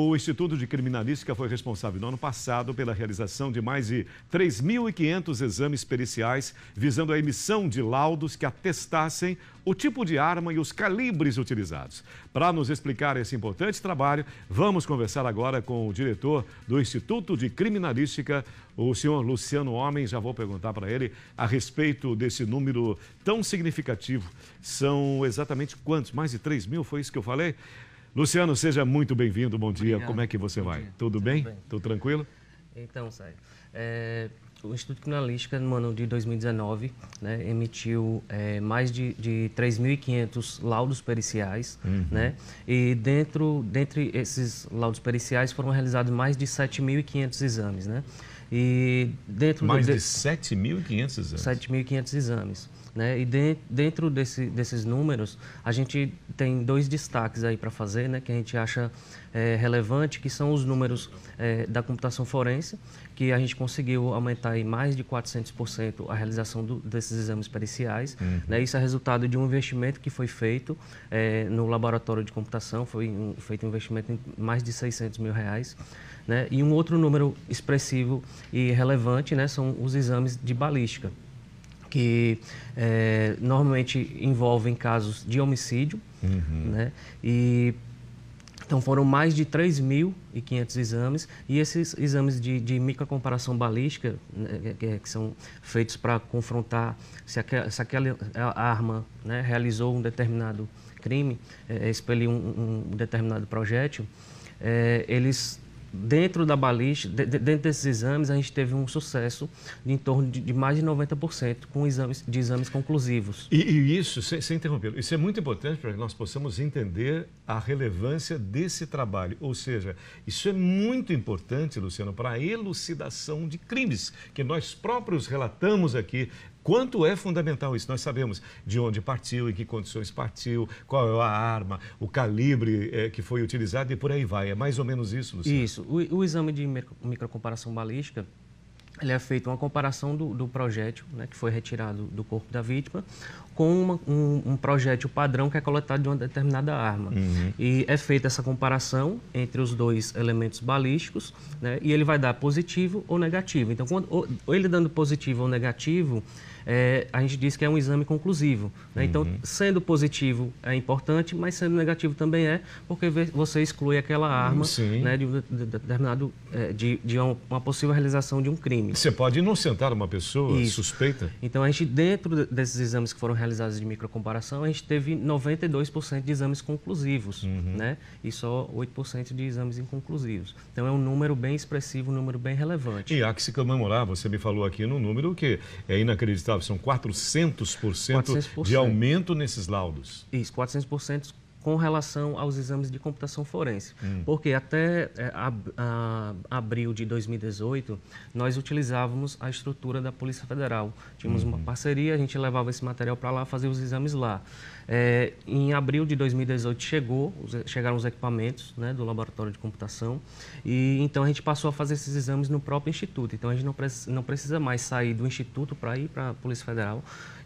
O Instituto de Criminalística foi responsável no ano passado pela realização de mais de 3.500 exames periciais, visando a emissão de laudos que atestassem o tipo de arma e os calibres utilizados. Para nos explicar esse importante trabalho, vamos conversar agora com o diretor do Instituto de Criminalística, o senhor Luciano Homem. Já vou perguntar para ele a respeito desse número tão significativo. São exatamente quantos? Mais de 3 mil? Foi isso que eu falei? Luciano, seja muito bem-vindo, bom dia. Como é que você bom vai? Dia. Tudo, Tudo bem? bem? Tudo tranquilo? Então, Sérgio, é, o Instituto Criminalística, no ano de 2019, né, emitiu é, mais de, de 3.500 laudos periciais, uhum. né, e dentro, dentre esses laudos periciais foram realizados mais de 7.500 exames, né, e dentro... Mais do, de 7.500 exames? 7.500 exames. Né? E de, dentro desse, desses números, a gente tem dois destaques aí para fazer, né? que a gente acha é, relevante, que são os números é, da computação forense, que a gente conseguiu aumentar em mais de 400% a realização do, desses exames periciais. Uhum. Né? Isso é resultado de um investimento que foi feito é, no laboratório de computação, foi um, feito um investimento em mais de 600 mil reais. Né? E um outro número expressivo e relevante né, são os exames de balística que é, normalmente envolvem casos de homicídio. Uhum. Né? E, então foram mais de 3.500 exames e esses exames de, de microcomparação balística, né, que, que, são feitos para confrontar se, aqua, se aquela arma né, realizou um determinado crime, é, um, um determinado projétil, é, eles dentro da balística, de, dentro desses exames, a gente teve um sucesso de em torno de, de mais de 90% com exames, de exames conclusivos. E, e isso, sem, sem interrompê-lo, isso é muito importante para que nós possamos entender a relevância desse trabalho. Ou seja, isso é muito importante, Luciano, para a elucidação de crimes que nós próprios relatamos aqui Quanto é fundamental isso? Nós sabemos de onde partiu, em que condições partiu, qual é a arma, o calibre é, que foi utilizado e por aí vai. É mais ou menos isso, Luciano? Isso. O, o exame de microcomparação balística, ele é feito uma comparação do, do projétil, né, que foi retirado do corpo da vítima, com uma, um, um, projétil padrão que é coletado de uma determinada arma. Uhum. E é feita essa comparação entre os dois elementos balísticos, né, e ele vai dar positivo ou negativo. Então, quando, ou, ou ele dando positivo ou negativo, é, a gente diz que é um exame conclusivo. Né? Então, uhum. Então, sendo positivo é importante, mas sendo negativo também é, porque você exclui aquela arma né, de, de, determinado, é, de, de uma possível realização de um crime. Você pode inocentar uma pessoa Isso. suspeita? Então, a gente, dentro desses exames que foram realizados de microcomparação, a gente teve 92% de exames conclusivos, uhum. né? E só 8% de exames inconclusivos. Então, é um número bem expressivo, um número bem relevante. E há que se comemorar, você me falou aqui num número que é inacreditável Gustavo, são 400%, 400%. de aumento nesses laudos. Isso, 400% com relação aos exames de computação forense. Hum. Porque até é, ab, a, abril de 2018, nós utilizávamos a estrutura da Polícia Federal. Tínhamos hum. uma uhum. parceria, a gente levava esse material para lá, fazia os exames lá. É, em abril de 2018 chegou, chegaram os equipamentos né, do laboratório de computação e então a gente passou a fazer esses exames no próprio instituto. Então a gente não, pre não precisa mais sair do instituto para ir para a Polícia Federal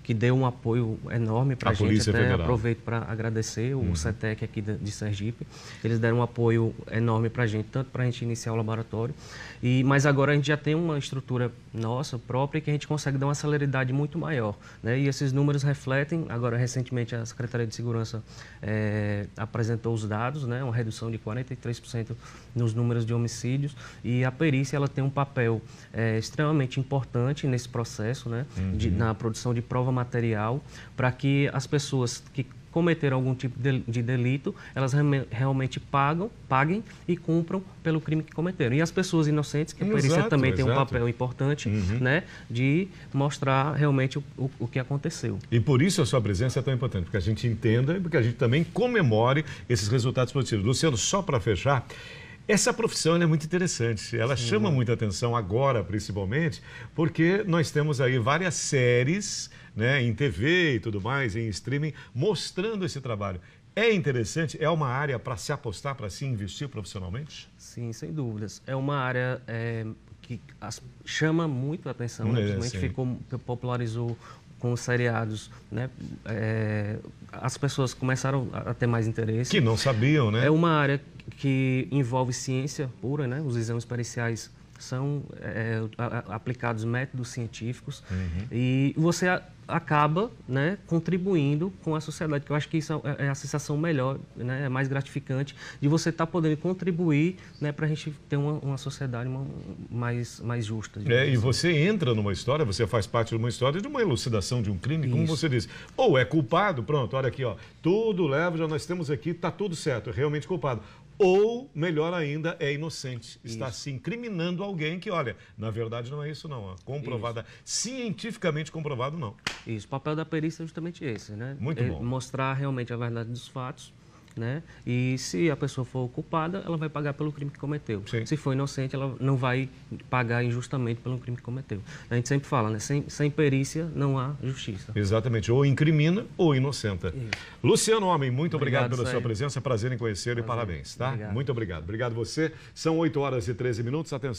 que deu um apoio enorme para a gente. Polícia até Federal. aproveito para agradecer o uhum. CETEC aqui de, Sergipe. Eles deram um apoio enorme para a gente, tanto para a gente iniciar o laboratório, e, mas agora a gente já tem uma estrutura nossa própria que a gente consegue dar uma celeridade muito maior. Né? E esses números refletem, agora recentemente a Secretaria de Segurança é, apresentou os dados, né? uma redução de 43% nos números de homicídios, e a perícia ela tem um papel é, extremamente importante nesse processo, né? Uhum. De, na produção de prova material para que as pessoas que cometeram algum tipo de delito, elas realmente pagam, paguem e cumpram pelo crime que cometeram. E as pessoas inocentes, que a perícia exato, também exato. tem um papel importante, uhum. né, de mostrar realmente o, o, o, que aconteceu. E por isso a sua presença é tão importante, porque a gente entenda e porque a gente também comemore esses resultados positivos. Luciano, só para fechar, essa profissão é muito interessante, ela Sim. chama né? muita atenção agora, principalmente, porque nós temos aí várias séries né, em TV e tudo mais, em streaming, mostrando esse trabalho. É interessante? É uma área para se apostar, para se investir profissionalmente? Sim, sem dúvidas. É uma área é, que chama muito a atenção, é, que né? ficou popularizou com os seriados, né? É, as pessoas começaram a ter mais interesse. Que não sabiam, né? É uma área que envolve ciência pura, né? Os exames periciais são é, aplicados métodos científicos uhum. e você a, acaba né, contribuindo com a sociedade, que eu acho que isso é, é, é a sensação melhor, né, é mais gratificante de você estar tá podendo contribuir né, para a gente ter uma, uma sociedade uma, mais, mais justa. É, e assim. você entra numa história, você faz parte de uma história de uma elucidação de um crime, como você disse. Ou é culpado, pronto, olha aqui, ó, tudo leva, já nós temos aqui, está tudo certo, é realmente culpado. Ou, melhor ainda, é inocente, está isso. se incriminando alguém que, olha, na verdade não é isso não. Comprovada, isso. cientificamente comprovado não. Isso, o papel da perícia é justamente esse, né? Muito é bom. É mostrar realmente a verdade dos fatos. Né? E se a pessoa for culpada, ela vai pagar pelo crime que cometeu. Sim. Se for inocente, ela não vai pagar injustamente pelo crime que cometeu. A gente sempre fala, né? Sem, sem perícia não há justiça. Exatamente. Ou incrimina ou inocenta. Isso. Luciano Homem, muito obrigado, obrigado pela sua presença. Prazer em conhecê-lo e parabéns, tá? Obrigado. Muito obrigado. Obrigado você. São 8 horas e 13 minutos. Atenção.